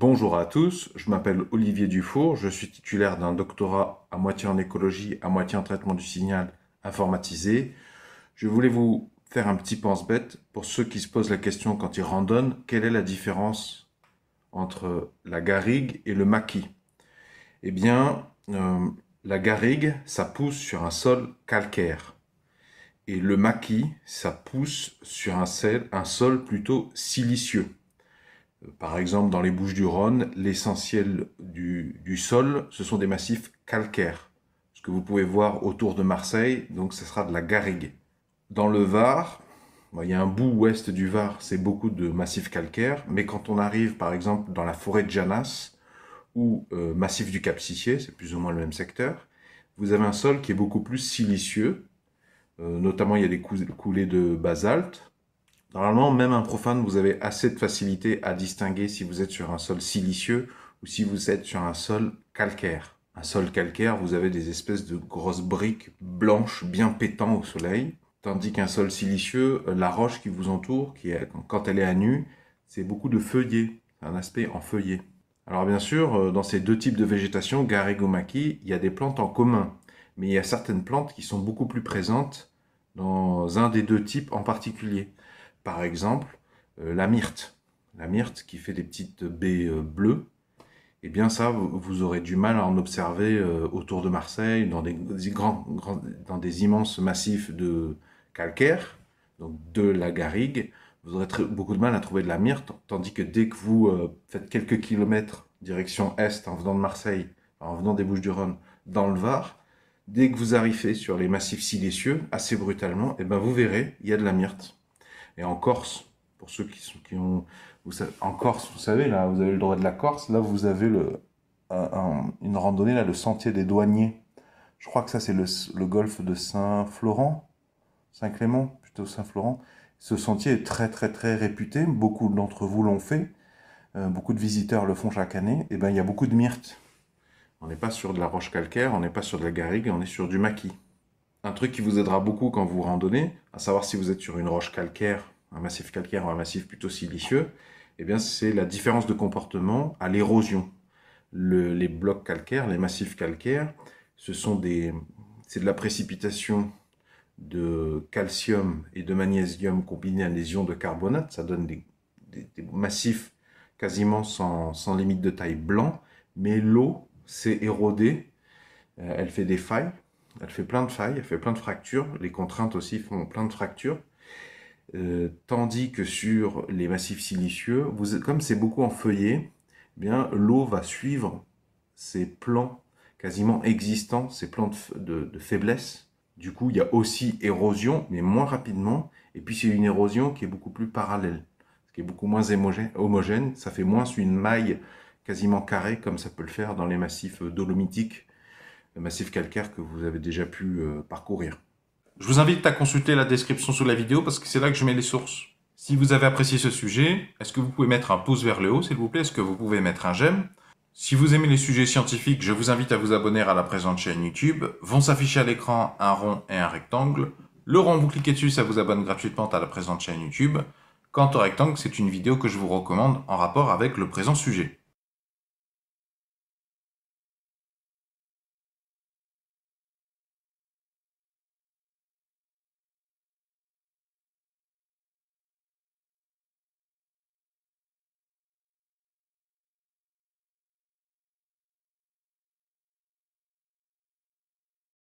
Bonjour à tous, je m'appelle Olivier Dufour, je suis titulaire d'un doctorat à moitié en écologie, à moitié en traitement du signal informatisé. Je voulais vous faire un petit pense-bête pour ceux qui se posent la question quand ils randonnent, quelle est la différence entre la garrigue et le maquis Eh bien, euh, la garrigue, ça pousse sur un sol calcaire. Et le maquis, ça pousse sur un, un sol plutôt silicieux. Par exemple, dans les Bouches du Rhône, l'essentiel du, sol, ce sont des massifs calcaires. Ce que vous pouvez voir autour de Marseille, donc ce sera de la garrigue. Dans le Var, il y a un bout ouest du Var, c'est beaucoup de massifs calcaires, mais quand on arrive par exemple dans la forêt de Janas ou euh, massif du Cap Sissier, c'est plus ou moins le même secteur, vous avez un sol qui est beaucoup plus silicieux, euh, notamment il y a des coulées de basalte, Normalement, même un profane, vous avez assez de facilité à distinguer si vous êtes sur un sol silicieux ou si vous êtes sur un sol calcaire. Un sol calcaire, vous avez des espèces de grosses briques blanches bien pétant au soleil, tandis qu'un sol silicieux, euh, la roche qui vous entoure, qui quand elle est à nu, c'est beaucoup de feuillets, un aspect en feuillet. Alors bien sûr, euh, dans ces deux types de végétation, Garigomaki, il y a des plantes en commun, mais il y a certaines plantes qui sont beaucoup plus présentes dans un des deux types en particulier par exemple, euh, la myrte. La myrte qui fait des petites baies euh, bleues. Et eh bien ça, vous aurez du mal à en observer euh, autour de Marseille, dans des, grands, dans des immenses massifs de calcaire, donc de la garrigue. Vous aurez beaucoup de mal à trouver de la myrte, tandis que dès que vous faites quelques kilomètres direction est, en venant de Marseille, en venant des Bouches-du-Rhône, dans le Var, dès que vous arrivez sur les massifs silicieux, assez brutalement, et eh ben vous verrez, il y a de la myrte et en Corse. Pour ceux qui, sont, qui ont. Vous en Corse, vous savez, là, vous avez le droit de la Corse. Là, vous avez le, une randonnée, là, le sentier des douaniers. Je crois que ça, c'est le, golfe de Saint-Florent. Saint-Clément, plutôt Saint-Florent. Ce sentier est très, très, très réputé. Beaucoup d'entre vous l'ont fait. Euh, beaucoup de visiteurs le font chaque année. Et eh ben, il y a beaucoup de myrtes. On n'est pas sur de la roche calcaire, on n'est pas sur de la garrigue, on est sur du maquis un truc qui vous aidera beaucoup quand vous randonnez, à savoir si vous êtes sur une roche calcaire, un massif calcaire ou un massif plutôt silicieux, eh bien c'est la différence de comportement à l'érosion. les blocs calcaires, les massifs calcaires, ce sont c'est de la précipitation de calcium et de magnésium combinés à des ions de carbonate, ça donne des, massifs quasiment sans, limite de taille blanc, mais l'eau s'est érodée, euh, elle fait des failles, elle fait plein de failles, elle fait plein de fractures, les contraintes aussi font plein de fractures. Euh, tandis que sur les massifs silicieux, comme c'est beaucoup en feuillet, eh bien l'eau va suivre ces plans quasiment existants, ces plans de, de faiblesse. Du coup, il y a aussi érosion, mais moins rapidement. Et puis c'est une érosion qui est beaucoup plus parallèle, ce qui est beaucoup moins homogène. Ça fait moins une maille quasiment carrée comme ça peut le faire dans les massifs dolomitiques massif calcaire que vous avez déjà pu euh, parcourir. Je vous invite à consulter la description sous la vidéo parce que c'est là que je mets les sources. Si vous avez apprécié ce sujet, est-ce que vous pouvez mettre un pouce vers le haut, s'il vous plaît Est-ce que vous pouvez mettre un j'aime Si vous aimez les sujets scientifiques, je vous invite à vous abonner à la présente chaîne YouTube. Vont s'afficher à l'écran un rond et un rectangle. Le rond, vous cliquez dessus, ça vous abonne gratuitement à la présente chaîne YouTube. Quant au rectangle, c'est une vidéo que je vous recommande en rapport avec le présent sujet.